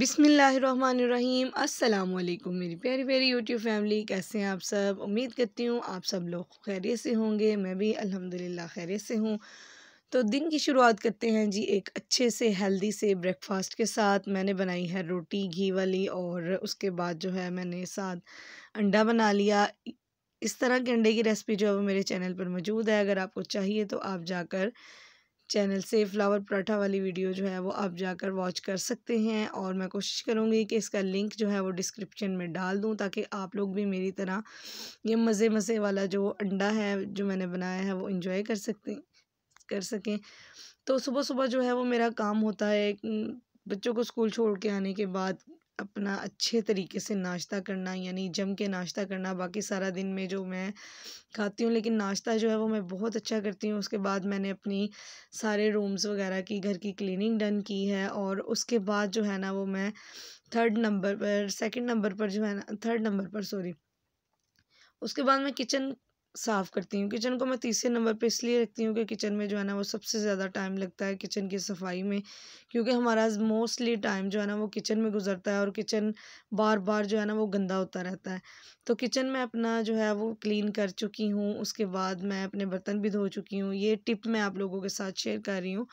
बिसमीम् अल्लाम मेरी प्यारी प्यारी यूट्यूब फैमिली कैसे हैं आप सब उम्मीद करती हूँ आप सब लोग खैरियत से होंगे मैं भी अल्हम्दुलिल्लाह खैरियत से हूँ तो दिन की शुरुआत करते हैं जी एक अच्छे से हेल्दी से ब्रेकफास्ट के साथ मैंने बनाई है रोटी घी वाली और उसके बाद जो है मैंने साथ अंडा बना लिया इस तरह के अंडे की रेसिपी जो है वो मेरे चैनल पर मौजूद है अगर आपको चाहिए तो आप जाकर चैनल से फ्लावर पराठा वाली वीडियो जो है वो आप जाकर वॉच कर सकते हैं और मैं कोशिश करूँगी कि इसका लिंक जो है वो डिस्क्रिप्शन में डाल दूँ ताकि आप लोग भी मेरी तरह ये मज़े मज़े वाला जो अंडा है जो मैंने बनाया है वो इंजॉय कर सकते कर सकें तो सुबह सुबह जो है वो मेरा काम होता है बच्चों को स्कूल छोड़ के आने के बाद अपना अच्छे तरीके से नाश्ता करना यानी जम के नाश्ता करना बाकी सारा दिन में जो मैं खाती हूँ लेकिन नाश्ता जो है वो मैं बहुत अच्छा करती हूँ उसके बाद मैंने अपनी सारे रूम्स वगैरह की घर की क्लीनिंग डन की है और उसके बाद जो है ना वो मैं थर्ड नंबर पर सेकंड नंबर पर जो है ना थर्ड नंबर पर सॉरी उसके बाद मैं किचन साफ़ करती हूँ किचन को मैं तीसरे नंबर पे इसलिए रखती हूँ कि किचन में जो है ना वो सबसे ज़्यादा टाइम लगता है किचन की सफाई में क्योंकि हमारा मोस्टली टाइम जो है ना वो किचन में गुजरता है और किचन बार बार जो है ना वो गंदा होता रहता है तो किचन में अपना जो है वो क्लीन कर चुकी हूँ उसके बाद मैं अपने बर्तन भी धो चुकी हूँ ये टिप मैं आप लोगों के साथ शेयर कर रही हूँ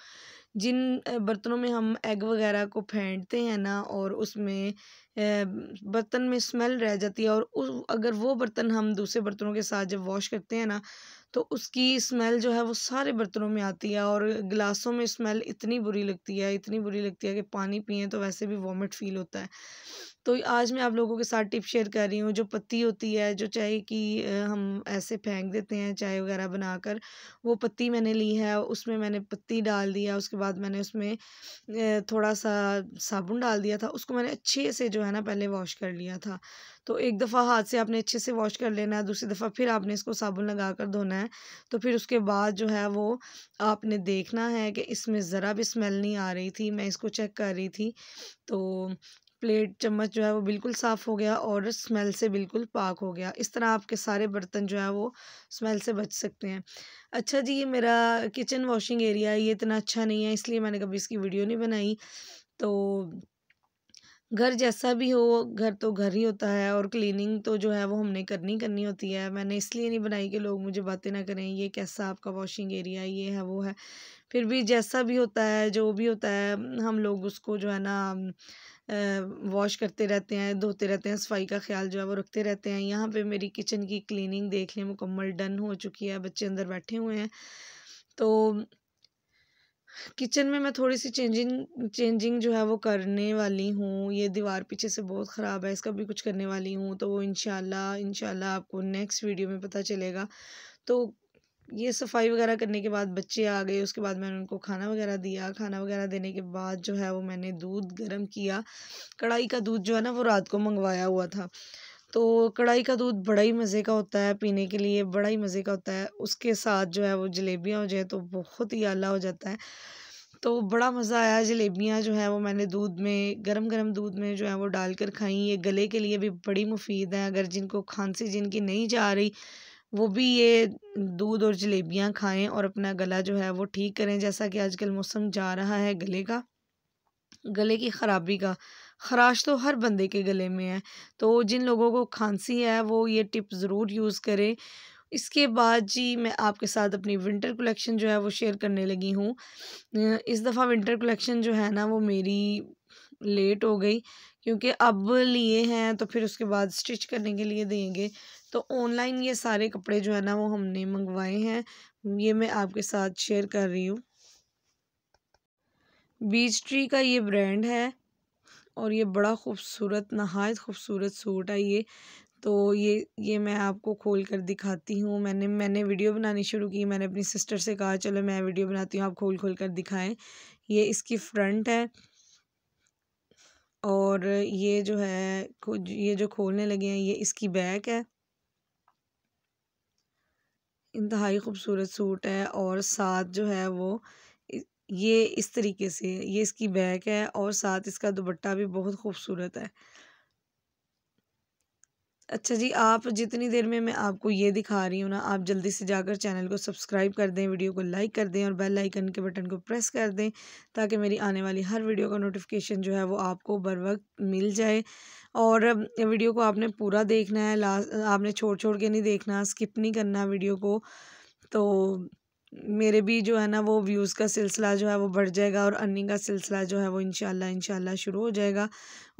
जिन बर्तनों में हम एग वगैरह को फेंटते हैं ना और उसमें बर्तन में स्मेल रह जाती है और उस अगर वो बर्तन हम दूसरे बर्तनों के साथ जब वॉश करते हैं ना तो उसकी स्मेल जो है वो सारे बर्तनों में आती है और गिलासों में स्मेल इतनी बुरी लगती है इतनी बुरी लगती है कि पानी पिए तो वैसे भी वॉमिट फील होता है तो आज मैं आप लोगों के साथ टिप शेयर कर रही हूँ जो पत्ती होती है जो चाहे कि हम ऐसे फेंक देते हैं चाय वगैरह बनाकर वो पत्ती मैंने ली है उसमें मैंने पत्ती डाल दिया उसके बाद मैंने उसमें थोड़ा सा साबुन डाल दिया था उसको मैंने अच्छे से जो है ना पहले वॉश कर लिया था तो एक दफ़ा हाथ से आपने अच्छे से वॉश कर लेना है दूसरी दफ़ा फिर आपने इसको साबुन लगा कर धोना है तो फिर उसके बाद जो है वो आपने देखना है कि इसमें ज़रा भी स्मेल नहीं आ रही थी मैं इसको चेक कर रही थी तो प्लेट चम्मच जो है वो बिल्कुल साफ़ हो गया और स्मेल से बिल्कुल पाक हो गया इस तरह आपके सारे बर्तन जो है वो स्मेल से बच सकते हैं अच्छा जी ये मेरा किचन वॉशिंग एरिया है ये इतना अच्छा नहीं है इसलिए मैंने कभी इसकी वीडियो नहीं बनाई तो घर जैसा भी हो घर तो घर ही होता है और क्लीनिंग तो जो है वो हमने करनी करनी होती है मैंने इसलिए नहीं बनाई कि लोग मुझे बातें ना करें ये कैसा आपका वॉशिंग एरिया ये है वो है फिर भी जैसा भी होता है जो भी होता है हम लोग उसको जो है ना वॉश करते रहते हैं धोते रहते हैं सफाई का ख्याल जो है वो रखते रहते हैं यहाँ पे मेरी किचन की क्लीनिंग देख लें मुकम्मल डन हो चुकी है बच्चे अंदर बैठे हुए हैं तो किचन में मैं थोड़ी सी चेंजिंग चेंजिंग जो है वो करने वाली हूँ ये दीवार पीछे से बहुत ख़राब है इसका भी कुछ करने वाली हूँ तो वो इन शाला आपको नेक्स्ट वीडियो में पता चलेगा तो ये सफाई वगैरह करने के बाद बच्चे आ गए उसके बाद मैंने उनको खाना वगैरह दिया खाना वगैरह देने के बाद जो है वो मैंने दूध गर्म किया कढ़ाई का दूध जो है ना वो रात को मंगवाया हुआ था तो कढ़ाई का दूध बड़ा ही मज़े का होता है पीने के लिए बड़ा ही मज़े का होता है उसके साथ जो है वो जलेबियाँ हो जाए तो बहुत ही आला हो जाता है तो बड़ा मज़ा आया जलेबियाँ जो है वो मैंने दूध में गरम गरम दूध में जो है वो डाल कर खाई ये गले के लिए भी बड़ी मुफीद है अगर जिनको खांसी जिनकी नहीं जा रही वो भी ये दूध और जलेबियाँ खाएं और अपना गला जो है वो ठीक करें जैसा कि आजकल मौसम जा रहा है गले का गले की ख़राबी का खराश तो हर बंदे के गले में है तो जिन लोगों को खांसी है वो ये टिप ज़रूर यूज़ करें इसके बाद जी मैं आपके साथ अपनी विंटर कलेक्शन जो है वो शेयर करने लगी हूँ इस दफ़ा विंटर कलेक्शन जो है ना वो मेरी लेट हो गई क्योंकि अब लिए हैं तो फिर उसके बाद स्टिच करने के लिए देंगे तो ऑनलाइन ये सारे कपड़े जो है ना वो हमने मंगवाए हैं ये मैं आपके साथ शेयर कर रही हूँ बीच ट्री का ये ब्रांड है और ये बड़ा खूबसूरत नहायत खूबसूरत सूट है ये तो ये ये मैं आपको खोल कर दिखाती हूँ मैंने मैंने वीडियो बनानी शुरू की मैंने अपनी सिस्टर से कहा चलो मैं वीडियो बनाती हूँ आप खोल खोल कर दिखाएं ये इसकी फ्रंट है और ये जो है कुछ ये जो खोलने लगे हैं ये इसकी बैक है इंतहाई खूबसूरत सूट है और साथ जो है वो ये इस तरीके से ये इसकी बैक है और साथ इसका दुपट्टा भी बहुत खूबसूरत है अच्छा जी आप जितनी देर में मैं आपको ये दिखा रही हूँ ना आप जल्दी से जाकर चैनल को सब्सक्राइब कर दें वीडियो को लाइक कर दें और बेल आइकन के बटन को प्रेस कर दें ताकि मेरी आने वाली हर वीडियो का नोटिफिकेशन जो है वो आपको बर वक्त मिल जाए और वीडियो को आपने पूरा देखना है लास्ट आपने छोड़ छोड़ के नहीं देखना स्किप नहीं करना वीडियो को तो मेरे भी जो है ना वो व्यूज़ का सिलसिला जो है वो बढ़ जाएगा और अर्निंग का सिलसिला जो है वो इनशाला इनशाला शुरू हो जाएगा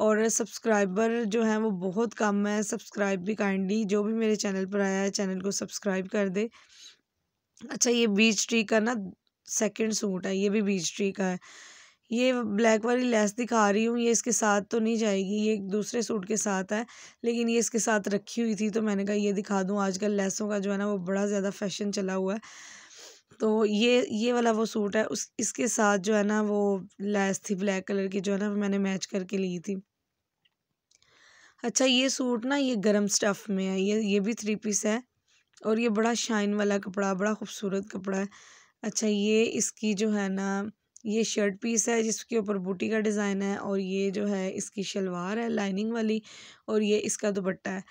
और सब्सक्राइबर जो है वो बहुत कम है सब्सक्राइब भी काइंडली जो भी मेरे चैनल पर आया है चैनल को सब्सक्राइब कर दे अच्छा ये बीच ट्री का ना सेकेंड सूट है ये भी बीच ट्री का है ये ब्लैक वाली लेस दिखा रही हूँ ये इसके साथ तो नहीं जाएगी ये एक दूसरे सूट के साथ है लेकिन ये इसके साथ रखी हुई थी तो मैंने कहा ये दिखा दूँ आजकल लेसों का जो है ना वो बड़ा ज़्यादा फैशन चला हुआ है तो ये ये वाला वो सूट है उस इसके साथ जो है ना वो लैस थी ब्लैक कलर की जो है ना मैंने मैच करके ली थी अच्छा ये सूट ना ये गरम स्टफ़ में है ये ये भी थ्री पीस है और ये बड़ा शाइन वाला कपड़ा बड़ा खूबसूरत कपड़ा है अच्छा ये इसकी जो है ना ये शर्ट पीस है जिसके ऊपर बूटी का डिज़ाइन है और ये जो है इसकी शलवार है लाइनिंग वाली और ये इसका दुपट्टा है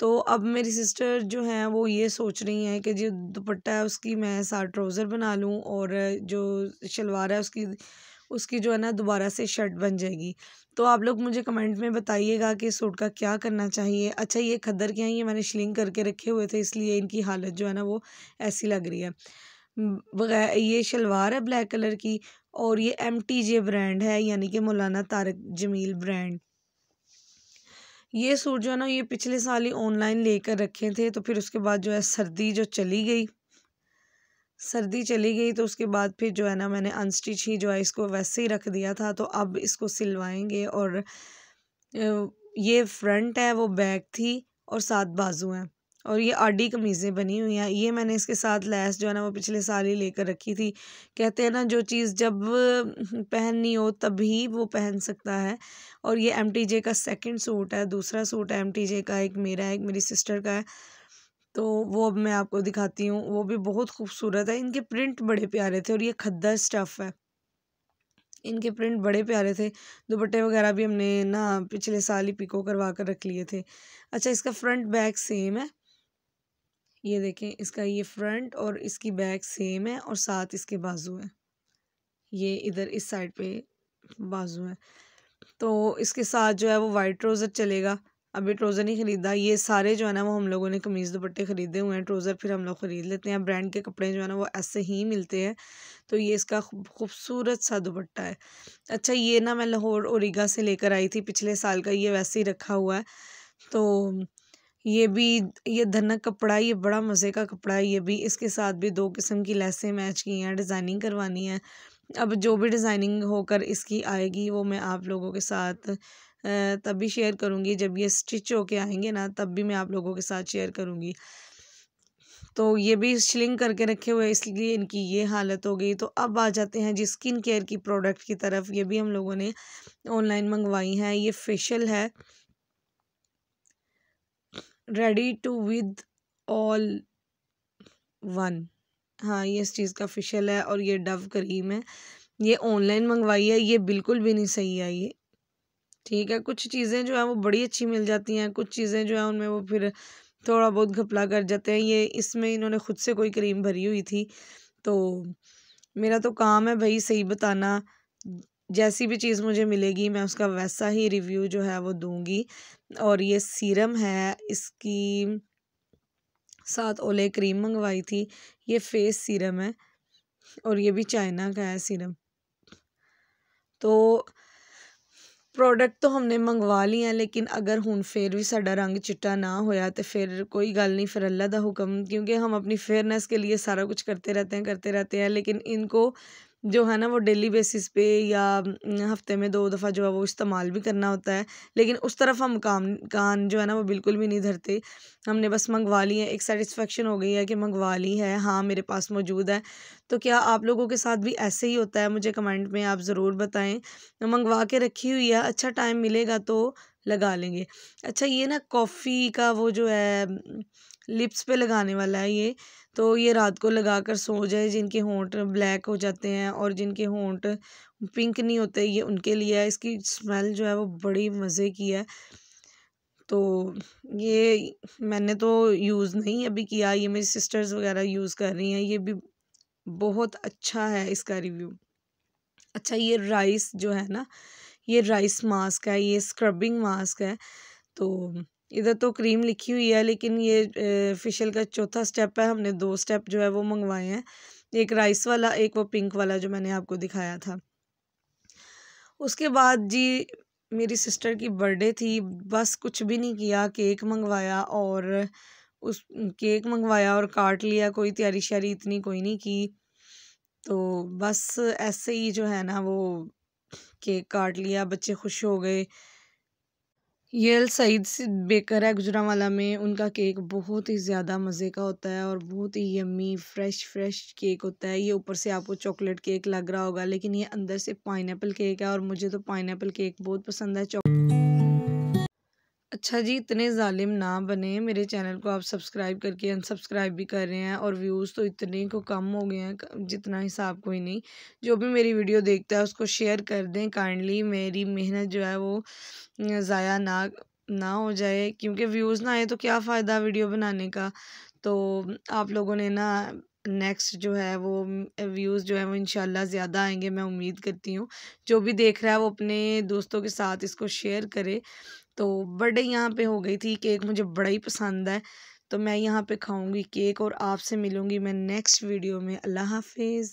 तो अब मेरी सिस्टर जो हैं वो ये सोच रही हैं कि जो दुपट्टा है उसकी मैं सा ट्राउज़र बना लूँ और जो शलवार है उसकी उसकी जो है ना दोबारा से शर्ट बन जाएगी तो आप लोग मुझे कमेंट में बताइएगा कि सूट का क्या करना चाहिए अच्छा ये खद्दर के हैं ये मैंने शिलिंग करके रखे हुए थे इसलिए इनकी हालत जो है ना वो ऐसी लग रही है बगैर ये शलवार है ब्लैक कलर की और ये एम टी जे ब्रांड है यानी कि मौलाना तारक जमील ब्रांड ये सूट जो है ना ये पिछले साल ही ऑनलाइन लेकर रखे थे तो फिर उसके बाद जो है सर्दी जो चली गई सर्दी चली गई तो उसके बाद फिर जो है ना मैंने अनस्टिच ही जो है इसको वैसे ही रख दिया था तो अब इसको सिलवाएंगे और ये फ्रंट है वो बैक थी और सात बाजू हैं और ये आडी कमीज़ें बनी हुई हैं ये मैंने इसके साथ लैस जो है ना वो पिछले साल ही लेकर रखी थी कहते हैं ना जो चीज़ जब पहननी हो तभी वो पहन सकता है और ये एम टी जे का सेकंड सूट है दूसरा सूट है एम टी जे का एक मेरा है एक मेरी सिस्टर का है तो वो अब मैं आपको दिखाती हूँ वो भी बहुत खूबसूरत है इनके प्रिंट बड़े प्यारे थे और ये खद्दर स्टफ़ है इनके प्रिंट बड़े प्यारे थे दुपट्टे वगैरह भी हमने ना पिछले साल ही पिको करवा कर रख लिए थे अच्छा इसका फ्रंट बैक सेम है ये देखें इसका ये फ्रंट और इसकी बैक सेम है और साथ इसके बाजू है ये इधर इस साइड पे बाजू है तो इसके साथ जो है वो वाइट ट्रोज़र चलेगा अभी ट्रोज़र नहीं ख़रीदा ये सारे जो है ना वो हम लोगों ने कमीज़ दुपट्टे ख़रीदे हुए हैं ट्रोज़र फिर हम लोग ख़रीद लेते हैं ब्रांड के कपड़े जो है ना वो ऐसे ही मिलते हैं तो ये इसका खूबसूरत सा दुपट्टा है अच्छा ये ना मैं लाहौर ओरिगा से लेकर आई थी पिछले साल का ये वैसे ही रखा हुआ है तो ये भी ये धनक कपड़ा ये बड़ा मज़े का कपड़ा है ये भी इसके साथ भी दो किस्म की लेसें मैच की हैं डिज़ाइनिंग करवानी है अब जो भी डिज़ाइनिंग होकर इसकी आएगी वो मैं आप लोगों के साथ तब भी शेयर करूँगी जब ये स्टिच होके आएंगे ना तब भी मैं आप लोगों के साथ शेयर करूँगी तो ये भी शिलिंग करके रखे हुए इसलिए इनकी ये हालत हो गई तो अब आ जाते हैं जी स्किन केयर की प्रोडक्ट की तरफ ये भी हम लोगों ने ऑनलाइन मंगवाई हैं ये फेशियल है ready to with all one हाँ ये इस चीज़ का फिशल है और ये डव क्रीम है ये ऑनलाइन मंगवाई है ये बिल्कुल भी नहीं सही है ये ठीक है कुछ चीज़ें जो है वो बड़ी अच्छी मिल जाती हैं कुछ चीज़ें जो है उनमें वो फिर थोड़ा बहुत घपला कर जाते हैं ये इसमें इन्होंने खुद से कोई क्रीम भरी हुई थी तो मेरा तो काम है भाई सही बताना जैसी भी चीज़ मुझे मिलेगी मैं उसका वैसा ही रिव्यू जो है वो दूंगी और ये सीरम है इसकी साथ ओले क्रीम मंगवाई थी ये फेस सीरम है और ये भी चाइना का है सीरम तो प्रोडक्ट तो हमने मंगवा लिए हैं लेकिन अगर हूँ फिर भी साढ़ा रंग चिट्टा ना होया तो फिर कोई गल नहीं फिर अल्लाह का हुक्म क्योंकि हम अपनी फेयरनेस के लिए सारा कुछ करते रहते हैं करते रहते हैं लेकिन इनको जो है ना वो डेली बेसिस पे या हफ्ते में दो दफ़ा जो है वो इस्तेमाल भी करना होता है लेकिन उस तरफ हम काम कान जो है ना वो बिल्कुल भी नहीं धरते हमने बस मंगवा ली है एक सेटिस्फेक्शन हो गई है कि मंगवा ली है हाँ मेरे पास मौजूद है तो क्या आप लोगों के साथ भी ऐसे ही होता है मुझे कमेंट में आप ज़रूर बताएं तो मंगवा के रखी हुई है अच्छा टाइम मिलेगा तो लगा लेंगे अच्छा ये ना कॉफ़ी का वो जो है लिप्स पे लगाने वाला है ये तो ये रात को लगा कर सो जाए जिनके होंठ ब्लैक हो जाते हैं और जिनके होंठ पिंक नहीं होते ये उनके लिए है इसकी स्मेल जो है वो बड़ी मज़े की है तो ये मैंने तो यूज़ नहीं अभी किया ये मेरी सिस्टर्स वगैरह यूज़ कर रही हैं ये भी बहुत अच्छा है इसका रिव्यू अच्छा ये राइस जो है ना ये राइस मास्क है ये स्क्रबिंग मास्क है तो इधर तो क्रीम लिखी हुई है लेकिन ये फेशियल का चौथा स्टेप है हमने दो स्टेप जो है वो मंगवाए हैं एक राइस वाला एक वो पिंक वाला जो मैंने आपको दिखाया था उसके बाद जी मेरी सिस्टर की बर्थडे थी बस कुछ भी नहीं किया केक मंगवाया और उस केक मंगवाया और काट लिया कोई तैयारी श्यारी इतनी कोई नहीं की तो बस ऐसे ही जो है ना वो केक काट लिया बच्चे खुश हो गए येल सईद बेकर है गुजरावाला में उनका केक बहुत ही ज़्यादा मज़े का होता है और बहुत ही यम्मी फ्रेश फ्रेश केक होता है ये ऊपर से आपको चॉकलेट केक लग रहा होगा लेकिन ये अंदर से पाइनएप्पल केक है और मुझे तो पाइनएप्पल केक बहुत पसंद है चॉकलेट अच्छा जी इतने ालिम ना बने मेरे चैनल को आप सब्सक्राइब करके अनसब्सक्राइब भी कर रहे हैं और व्यूज़ तो इतने को कम हो गए हैं जितना हिसाब कोई नहीं जो भी मेरी वीडियो देखता है उसको शेयर कर दें काइंडली मेरी मेहनत जो है वो ज़ाया ना ना हो जाए क्योंकि व्यूज़ ना आए तो क्या फ़ायदा वीडियो बनाने का तो आप लोगों ने ना नेक्स्ट जो है वो व्यूज़ जो है वो इंशाल्लाह ज़्यादा आएंगे मैं उम्मीद करती हूँ जो भी देख रहा है वो अपने दोस्तों के साथ इसको शेयर करे तो बर्थडे यहाँ पे हो गई थी केक मुझे बड़ा ही पसंद है तो मैं यहाँ पे खाऊंगी केक और आपसे मिलूंगी मैं नेक्स्ट वीडियो में अल्लाह हाफिज़